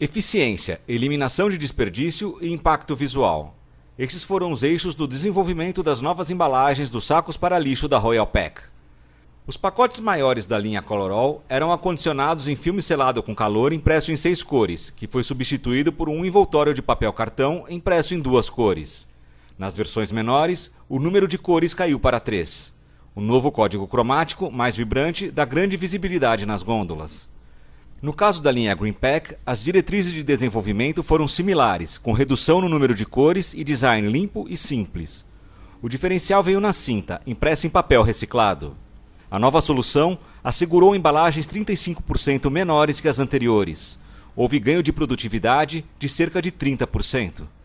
Eficiência, eliminação de desperdício e impacto visual. Esses foram os eixos do desenvolvimento das novas embalagens dos sacos para lixo da Royal Pack. Os pacotes maiores da linha Colorol eram acondicionados em filme selado com calor impresso em seis cores, que foi substituído por um envoltório de papel cartão impresso em duas cores. Nas versões menores, o número de cores caiu para três. O novo código cromático, mais vibrante, dá grande visibilidade nas gôndolas. No caso da linha Greenpack, as diretrizes de desenvolvimento foram similares, com redução no número de cores e design limpo e simples. O diferencial veio na cinta, impressa em papel reciclado. A nova solução assegurou embalagens 35% menores que as anteriores. Houve ganho de produtividade de cerca de 30%.